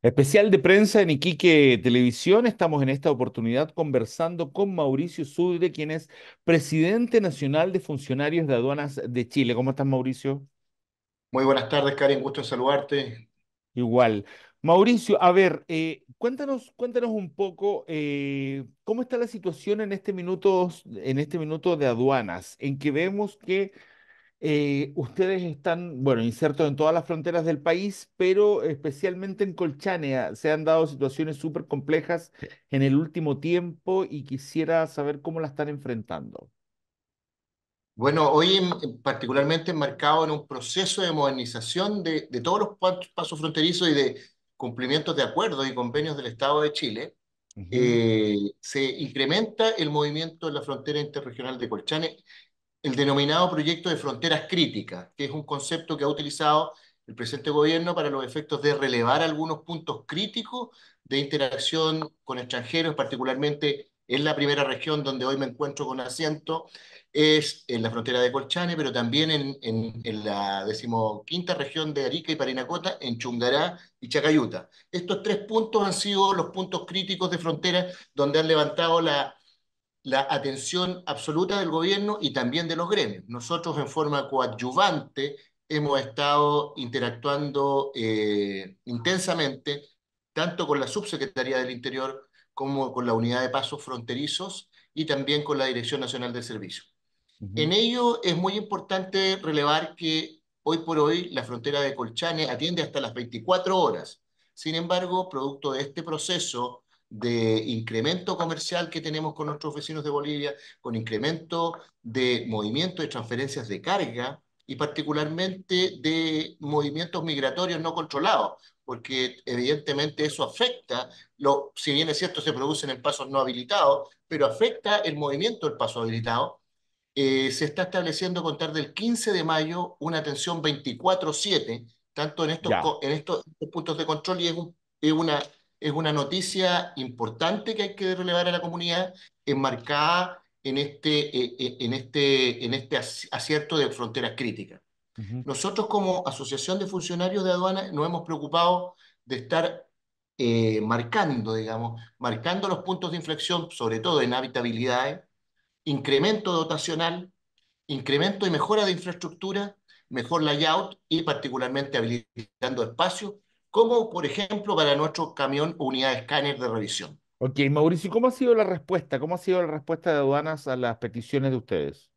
Especial de prensa en Iquique Televisión. Estamos en esta oportunidad conversando con Mauricio Sudre, quien es presidente nacional de funcionarios de aduanas de Chile. ¿Cómo estás, Mauricio? Muy buenas tardes, Karen. Gusto saludarte. Igual. Mauricio, a ver, eh, cuéntanos, cuéntanos un poco eh, cómo está la situación en este minuto, en este minuto de aduanas, en que vemos que eh, ustedes están, bueno, insertos en todas las fronteras del país, pero especialmente en Colchanea se han dado situaciones súper complejas en el último tiempo y quisiera saber cómo la están enfrentando. Bueno, hoy particularmente enmarcado en un proceso de modernización de, todos los pasos fronterizos y de cumplimientos de acuerdos y convenios del Estado de Chile, eh, se incrementa el movimiento en la frontera interregional de Colchane el denominado proyecto de fronteras críticas, que es un concepto que ha utilizado el presente gobierno para los efectos de relevar algunos puntos críticos de interacción con extranjeros, particularmente en la primera región donde hoy me encuentro con asiento, es en la frontera de Colchane, pero también en, en la decimoquinta región de Arica y Parinacota, en Chungará y Chacayuta. Estos tres puntos han sido los puntos críticos de frontera donde han levantado la, la atención absoluta del gobierno y también de los gremios. Nosotros en forma coadyuvante hemos estado interactuando eh, intensamente tanto con la Subsecretaría del Interior como con la Unidad de Pasos Fronterizos y también con la Dirección Nacional de Servicio. En ello es muy importante relevar que hoy por hoy la frontera de Colchane atiende hasta las 24 horas. Sin embargo, producto de este proceso, de incremento comercial que tenemos con nuestros vecinos de Bolivia, con incremento de movimiento de transferencias de carga y particularmente de movimientos migratorios no controlados, porque evidentemente eso afecta, lo, si bien es cierto se producen en pasos no habilitados, pero afecta el movimiento del paso habilitado. Eh, se está estableciendo contar del 15 de mayo una atención 24-7, tanto en estos, en estos, puntos de control y es es una es una noticia importante que hay que relevar a la comunidad, enmarcada en este, eh, eh, en este, en este acierto de fronteras críticas. Nosotros como Asociación de Funcionarios de Aduanas nos hemos preocupado de estar eh, marcando, digamos, marcando los puntos de inflexión, sobre todo en habitabilidad, incremento dotacional, incremento y mejora de infraestructura, mejor layout y particularmente habilitando espacios como por ejemplo para nuestro camión unidad de escáner de revisión. Ok, Mauricio, ¿cómo ha sido la respuesta? ¿Cómo ha sido la respuesta de aduanas a las peticiones de ustedes?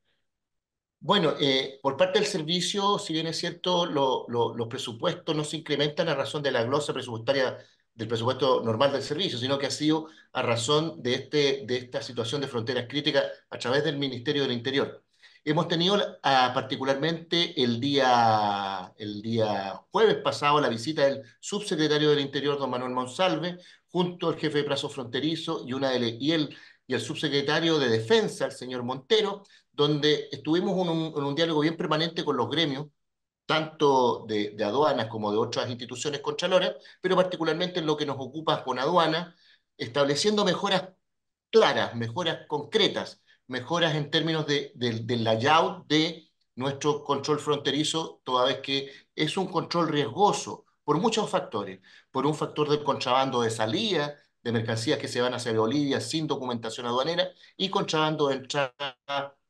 Bueno, eh, por parte del servicio, si bien es cierto, los presupuestos no se incrementan a razón de la glosa presupuestaria del presupuesto normal del servicio, sino que ha sido a razón de, este, de esta situación de fronteras críticas a través del Ministerio del Interior. Hemos tenido ah, particularmente el día, el día jueves pasado la visita del subsecretario del Interior, don Manuel Monsalve, junto al jefe de plazo fronterizo y, una y, el, y el subsecretario de Defensa, el señor Montero, donde estuvimos en un, diálogo bien permanente con los gremios, tanto de, de, aduanas como de otras instituciones contraloras, pero particularmente en lo que nos ocupa con aduanas, estableciendo mejoras claras, mejoras concretas mejoras en términos de, del layout de nuestro control fronterizo, toda vez que es un control riesgoso por muchos factores, por un factor del contrabando de salida, de mercancías que se van hacia Bolivia sin documentación aduanera y contrabando de entrada,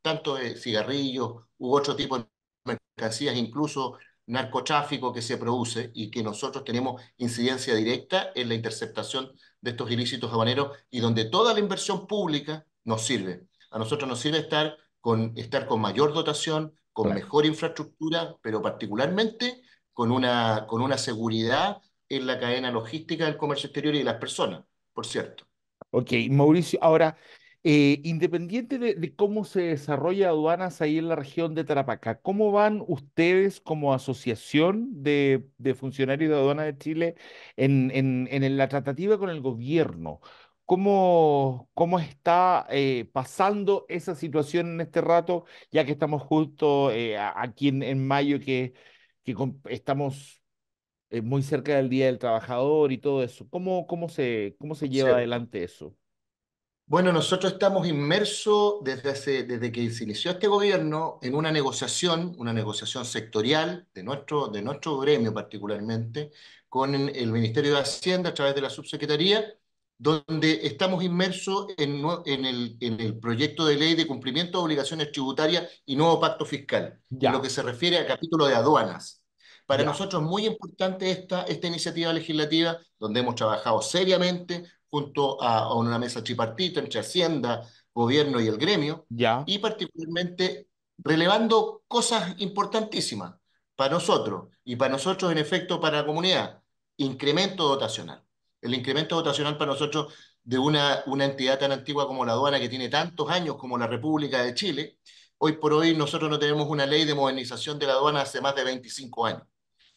tanto de cigarrillos u otro tipo de mercancías, incluso narcotráfico que se produce y que nosotros tenemos incidencia directa en la interceptación de estos ilícitos aduaneros y donde toda la inversión pública nos sirve a nosotros nos sirve estar con, estar con mayor dotación, con mejor infraestructura, pero particularmente con una, con una seguridad en la cadena logística del comercio exterior y de las personas, por cierto. Ok, Mauricio, ahora, eh, independiente de, cómo se desarrolla aduanas ahí en la región de Tarapacá, ¿cómo van ustedes como asociación de, funcionarios de aduanas de Chile en, en, la tratativa con el gobierno? ¿Cómo, cómo está eh, pasando esa situación en este rato, ya que estamos justo eh, aquí en, mayo, que, que estamos eh, muy cerca del Día del Trabajador y todo eso? ¿Cómo, cómo, se, cómo se lleva adelante eso? Bueno, nosotros estamos inmersos desde, desde que se inició este gobierno en una negociación, una negociación sectorial de nuestro, de nuestro gremio particularmente, con el Ministerio de Hacienda a través de la subsecretaría donde estamos inmersos en, el, proyecto de ley de cumplimiento de obligaciones tributarias y nuevo pacto fiscal, en lo que se refiere al capítulo de aduanas. Para nosotros es muy importante esta, iniciativa legislativa, donde hemos trabajado seriamente junto a, una mesa tripartita entre Hacienda, Gobierno y el gremio, y particularmente relevando cosas importantísimas para nosotros y para nosotros, en efecto, para la comunidad, incremento dotacional. El incremento dotacional para nosotros de una, entidad tan antigua como la aduana, que tiene tantos años como la República de Chile, hoy por hoy nosotros no tenemos una ley de modernización de la aduana hace más de 25 años.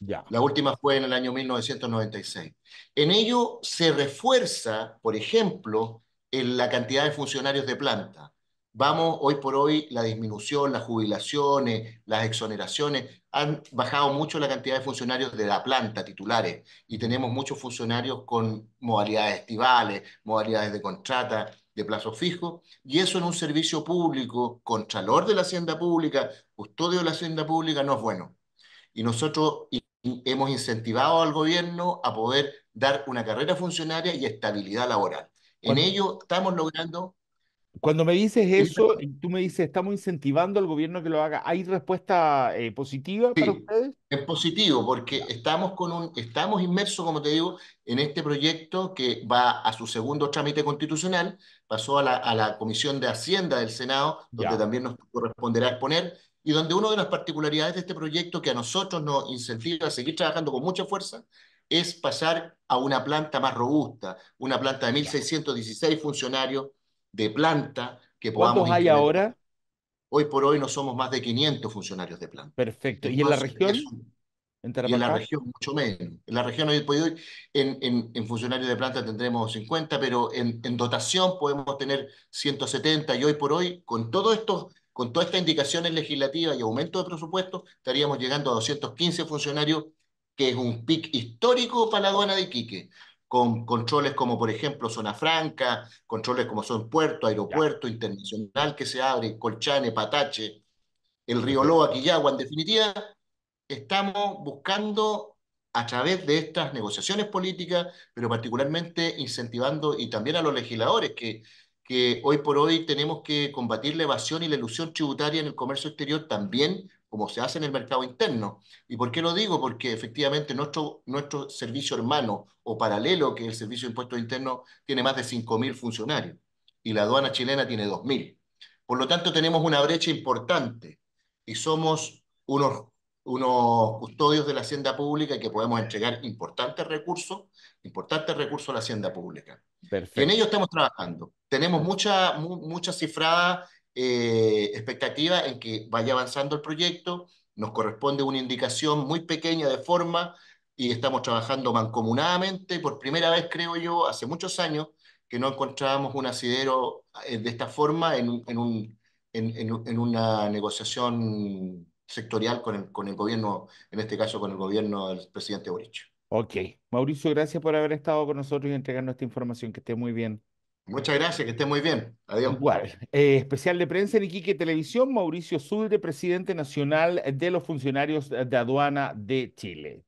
Ya. La última fue en el año 1996. En ello se refuerza, por ejemplo, en la cantidad de funcionarios de planta. Vamos, hoy por hoy, la disminución, las jubilaciones, las exoneraciones, han bajado mucho la cantidad de funcionarios de la planta, titulares, y tenemos muchos funcionarios con modalidades estivales, modalidades de contrata, de plazo fijo, y eso en un servicio público, contralor de la hacienda pública, custodio de la hacienda pública, no es bueno. Y nosotros hemos incentivado al gobierno a poder dar una carrera funcionaria y estabilidad laboral. En ello estamos logrando cuando me dices eso, tú me dices, estamos incentivando al gobierno que lo haga, ¿hay respuesta eh, positiva para ustedes? Es positivo, porque estamos, con un, estamos inmersos, como te digo, en este proyecto que va a su segundo trámite constitucional, pasó a la, a la Comisión de Hacienda del Senado, donde también nos corresponderá exponer, y donde una de las particularidades de este proyecto que a nosotros nos incentiva a seguir trabajando con mucha fuerza es pasar a una planta más robusta, una planta de 1.616 funcionarios de planta que podamos... ¿Cuántos hay ahora? Hoy por hoy no somos más de 500 funcionarios de planta. Perfecto. ¿Y en la región? ¿En la región mucho menos. En la región hoy por hoy, en, funcionarios de planta tendremos 50, pero en, dotación podemos tener 170 y hoy por hoy, con todo esto, con todas estas indicaciones legislativas y aumento de presupuesto, estaríamos llegando a 215 funcionarios, que es un pic histórico para la aduana de Iquique con controles como por ejemplo zona franca, controles como son puerto, aeropuerto, internacional que se abre, Colchane, Patache, el río Loa, Quillagua, en definitiva, estamos buscando a través de estas negociaciones políticas, pero particularmente incentivando y también a los legisladores que, que hoy por hoy tenemos que combatir la evasión y la ilusión tributaria en el comercio exterior también como se hace en el mercado interno. ¿Y por qué lo digo? Porque efectivamente nuestro, nuestro servicio hermano o paralelo, que es el Servicio de Impuestos Internos, tiene más de 5.000 funcionarios y la aduana chilena tiene 2.000. Por lo tanto, tenemos una brecha importante y somos unos, unos custodios de la hacienda pública y que podemos entregar importantes recursos, a la hacienda pública. En ello estamos trabajando. Tenemos mucha, mu mucha cifrada eh, expectativa en que vaya avanzando el proyecto. Nos corresponde una indicación muy pequeña de forma y estamos trabajando mancomunadamente. Por primera vez, creo yo, hace muchos años que no encontrábamos un asidero eh, de esta forma en, un, en, una negociación sectorial con el, gobierno, en este caso con el gobierno del presidente Boric. Ok. Mauricio, gracias por haber estado con nosotros y entregarnos esta información. Que esté muy bien. Muchas gracias, que esté muy bien. Adiós. Igual. Eh, especial de prensa en Iquique Televisión, Mauricio Sudre, presidente nacional de los funcionarios de aduana de Chile.